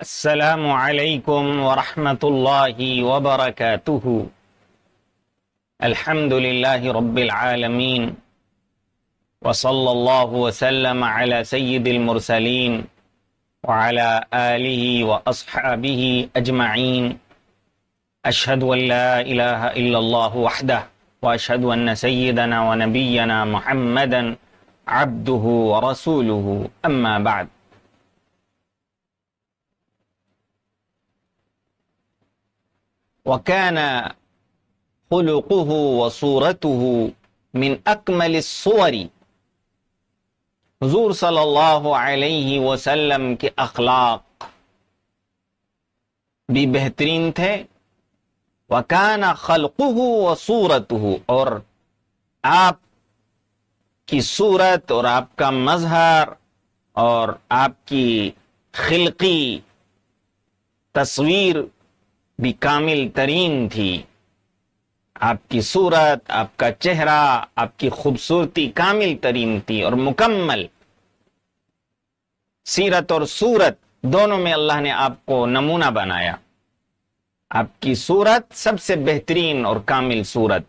السلام عليكم ورحمة الله وبركاته الحمد لله رب العالمين وصلى الله وسلم على سيد المرسلين وعلى آله وأصحابه أجمعين أشهد أن لا إله إلا الله وحده وأشهد أن سيدنا ونبينا محمدا عبده ورسوله أما بعد وكان خلقه وصورته من أكمل الصور حضور صلى الله عليه وسلم کے اخلاق بھی بہترین تھے وکان خلقہ و صورتہ اور آپ کی صورت اور آپ کا مظہر اور آپ کی خلقی تصویر भी कामिल तरीन थी आपकी सूरत आपका चेहरा आपकी खूबसूरती कामिल तरीन थी और मुकम्मल सीरत और सूरत दोनों में अल्लाह ने आपको नमूना बनाया आपकी सूरत सबसे बेहतरीन और कामिल सूरत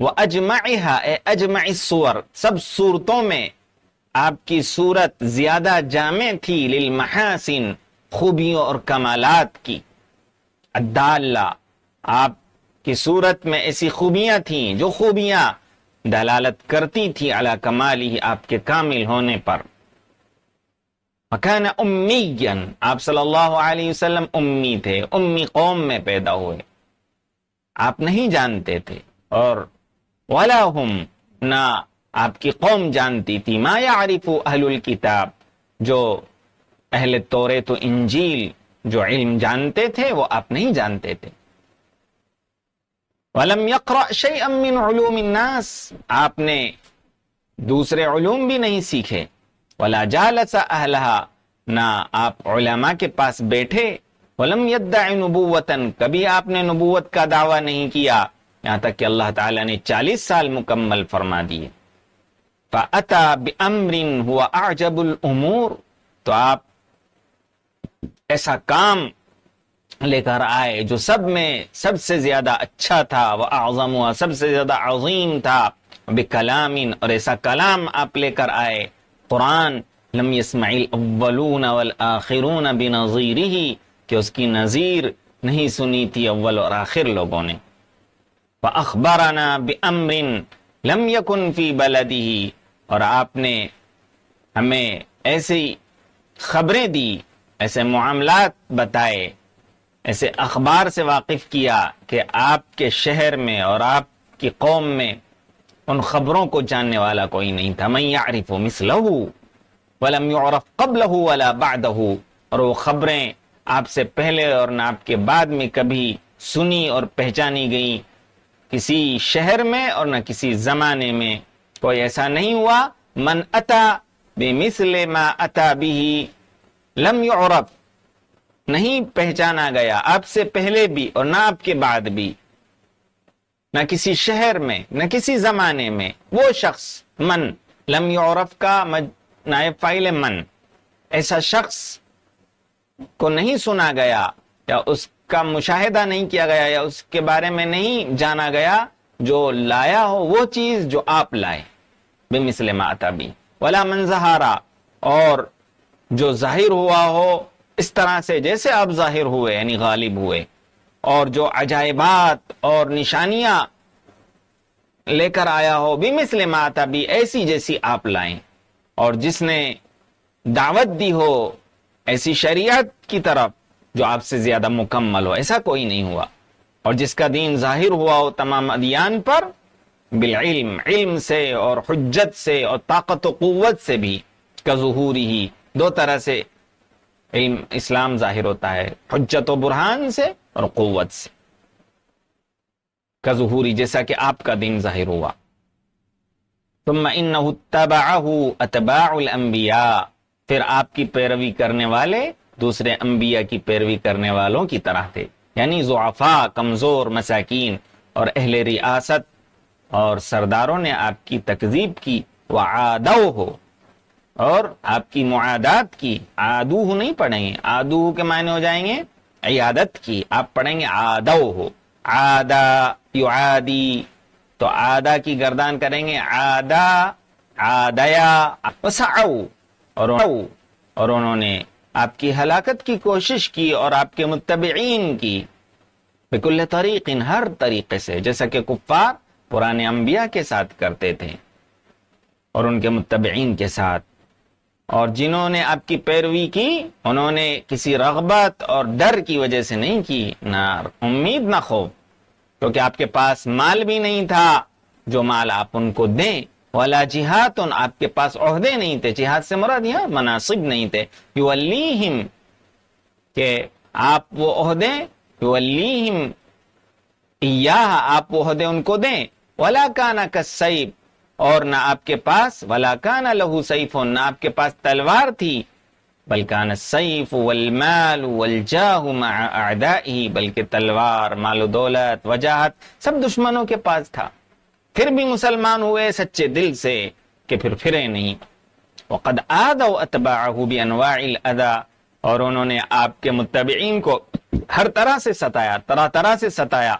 वह अजमाहा अजमा सूर सब सूरतों में आपकी सूरत ज्यादा जामे थी लिल महासिन खूबियों और कमालात की अदाला आप की सूरत में ऐसी खूबियां थी जो खूबियां दलालत करती थी अला कमाल ही आपके कामिल होने पर मकान उम्मीन आप सल्लल्लाहु अलैहि वसल्लम उम्मी थे उम्मी कौम में पैदा हुए आप नहीं जानते थे और वाला हम ना आपकी कौम जानती थी माया आरिफ अहलुल किताब जो अहल तोरे तो इंजील जो इल्म जानते थे वो आप नहीं जानते थे वलम यक्रमिनस आपने दूसरे ूम भी नहीं सीखे वला जालसा अहलहा ना आप उलमा के पास बैठे वलम यदाबूवतन कभी आपने नबूवत का दावा नहीं किया यहाँ तक कि अल्लाह ताला ने 40 साल मुकम्मल फरमा दिए फ़ाता हुआ आजबुल उमूर तो आप ऐसा काम लेकर आए जो सब में सबसे ज्यादा अच्छा था वह आजम हुआ सबसे ज्यादा अजीम था बिकलामिन और ऐसा कलाम आप लेकर आए कुरान लम इसमाइल अव्वलून अवल आखिरून नजीर ही कि उसकी नज़ीर नहीं सुनी थी अव्वल और आखिर लोगों ने वह अखबाराना बमरिन लम यकुन फी बलदी और आपने हमें ऐसी खबरें दी ऐसे मामला बताए ऐसे अखबार से वाकिफ किया कि आपके शहर में और आपकी कौम में उन खबरों को जानने वाला कोई नहीं था मैं यारिफ मिसलहू वलम औरफ कब लहू वाला बाद और वो खबरें आपसे पहले और ना आपके बाद में कभी सुनी और पहचानी गई किसी शहर में और ना किसी जमाने में कोई ऐसा नहीं हुआ मन अता बेमिस मा अता भी लम युरफ नहीं पहचाना गया आपसे पहले भी और ना आपके बाद भी ना किसी शहर में न किसी जमाने में वो शख्स मन लम युरफ का नायब फाइल मन ऐसा शख्स को नहीं सुना गया या उसका मुशाहिदा नहीं किया गया या उसके बारे में नहीं जाना गया जो लाया हो वो चीज जो आप लाए बेमिसल माता भी वाला मंजहारा और जो जाहिर हुआ हो इस तरह से जैसे आप जाहिर हुए यानी गालिब हुए और जो अजायबात और निशानियां लेकर आया हो भी मिसले माता भी ऐसी जैसी आप लाएं और जिसने दावत दी हो ऐसी शरीयत की तरफ जो आपसे ज्यादा मुकम्मल हो ऐसा कोई नहीं हुआ और जिसका दीन जाहिर हुआ हो तमाम अदियान पर बिल्म इल्म से और हजत से और ताकत व से भी कजहूरी ही दो तरह से इल्म इस्लाम जाहिर होता है हजत बुरहान से और क़वत से कजहूरी जैसा कि आपका दिन जाहिर हुआ अतबाबिया फिर आपकी पैरवी करने वाले दूसरे अंबिया की पैरवी करने वालों की तरह थे यानी जुआफा कमज़ोर मसाकिन और अहले रियासत और सरदारों ने आपकी तकजीब की वह आदव हो और आपकी मुआदात की आदू नहीं पढ़ेंगे आदू के मायने हो जाएंगे अयादत की आप पढ़ेंगे आदो हो आदा युआदी तो आदा की गर्दान करेंगे आदा आदया और और उन्होंने आपकी हलाकत की कोशिश की और आपके मुतबीन की बिकुल तरीक इन हर तरीके से जैसा कि कुफ्फार पुराने अंबिया के साथ करते थे और उनके मुतबीन के साथ और जिन्होंने आपकी पैरवी की उन्होंने किसी रगबत और डर की वजह से नहीं की ना उम्मीद ना खो क्योंकि आपके पास माल भी नहीं था जो माल आप उनको दें वाला जिहाद उन आपके पास अहदे नहीं थे जिहाद से मुराद यहां मुनासिब नहीं थे युवल्लीहिम के आप वो अहदे युवल्लीहिम या आप वो अहदे उनको दें का काना कसईब और ना आपके पास वलाकाना लहू सईफ ना आपके पास तलवार थी बल्कान सईफ वलमाल वलजाहु आदाई बल्कि तलवार मालो दौलत वजाहत सब दुश्मनों के पास था फिर भी मुसलमान हुए सच्चे दिल से कि फिर फिरे नहीं वक़द आदा अतबाहू भी अनवाइल अदा और उन्होंने आपके मुतबीन को हर तरह से सताया तरह तरह से सताया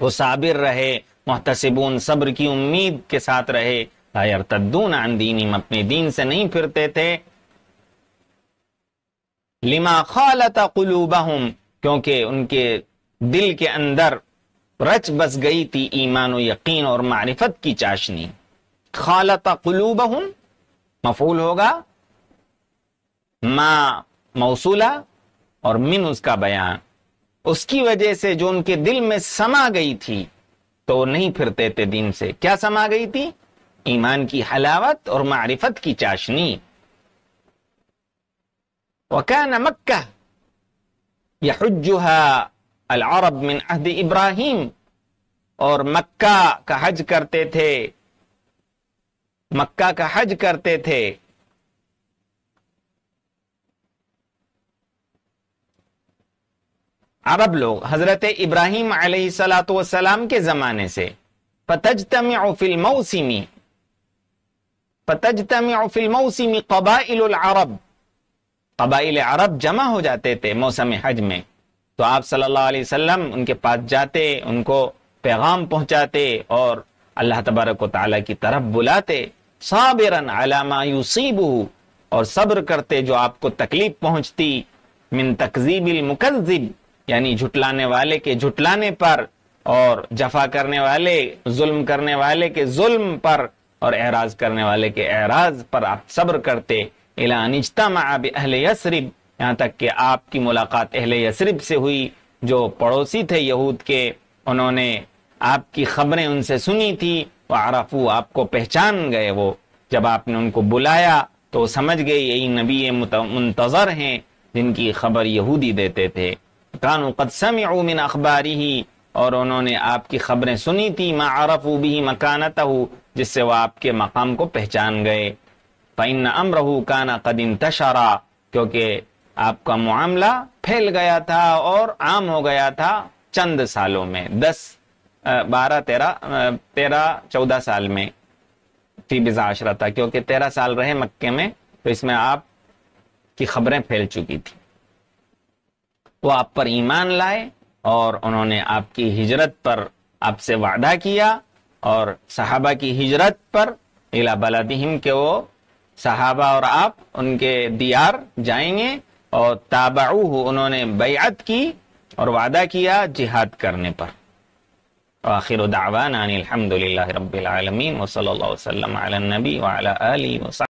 वो साबिर रहे मोहतसिबून सब्र की उम्मीद के साथ रहे लायर तद्दून आंदीनीम अपने दीन से नहीं फिरते थे लिमा खालत कुलूबहुम क्योंकि उनके दिल के अंदर रच बस गई थी ईमान यकीन और मारिफत की चाशनी खालत कुलूबहुम मफूल होगा माँ मौसूला और मिन उसका बयान उसकी वजह से जो उनके दिल में समा गई थी तो नहीं फिरते थे दिन से क्या समा गई थी ईमान की हलावत और मारिफत की चाशनी वकान मक्का यहुजुहा अलअरब मिन अहद इब्राहिम और मक्का का हज करते थे मक्का का हज करते थे अरब लोग हजरत इब्राहिम सलाम के जमाने से पतज तमिल मौसमी पतज तमिल मौसमी कबाइल अरब कबाइल अरब जमा हो जाते थे मौसम हज में तो आप सल्लल्लाहु अलैहि वसल्लम उनके पास जाते उनको पैगाम पहुंचाते और अल्लाह तबारक ताली की तरफ बुलाते साबिरन अलामायूसीबू और सब्र करते जो आपको तकलीफ पहुंचती मिन तकजीबिल मुकजिब यानी झुटलाने वाले के झुटलाने पर और जफा करने वाले जुल्म करने वाले के जुल्म पर और एराज करने वाले के एराज पर आप सब्र करते इला अनिजतम अहले यसरिब यहाँ तक कि आपकी मुलाकात अहले यसरिब से हुई जो पड़ोसी थे यहूद के उन्होंने आपकी खबरें उनसे सुनी थी व आपको पहचान गए वो जब आपने उनको बुलाया तो समझ गए यही नबी मुंतज़र हैं जिनकी खबर यहूदी देते थे कानू कद उमिन अखबारी ही और उन्होंने आपकी खबरें सुनी थी मारफ भी मकानत जिससे वह आपके मकाम को पहचान गए फ़ैन अमरहू काना कदीम तशारा क्योंकि आपका मामला फैल गया था और आम हो गया था चंद सालों में दस बारह तेरह तेरह चौदह साल में फी बिजा आशरा था क्योंकि तेरह साल रहे मक्के में तो इसमें आप की खबरें फैल चुकी थी वो आप पर ईमान लाए और उन्होंने आपकी हिजरत पर आपसे वादा किया और सहाबा की हिजरत पर इला बलादिहिम के वो सहाबा और आप उनके दियार जाएंगे और ताबाऊ उन्होंने बयात की और वादा किया जिहाद करने पर आखिर दावान अनिलहमदिल्ला रबालमीन वसल वसलम नबी वाली वस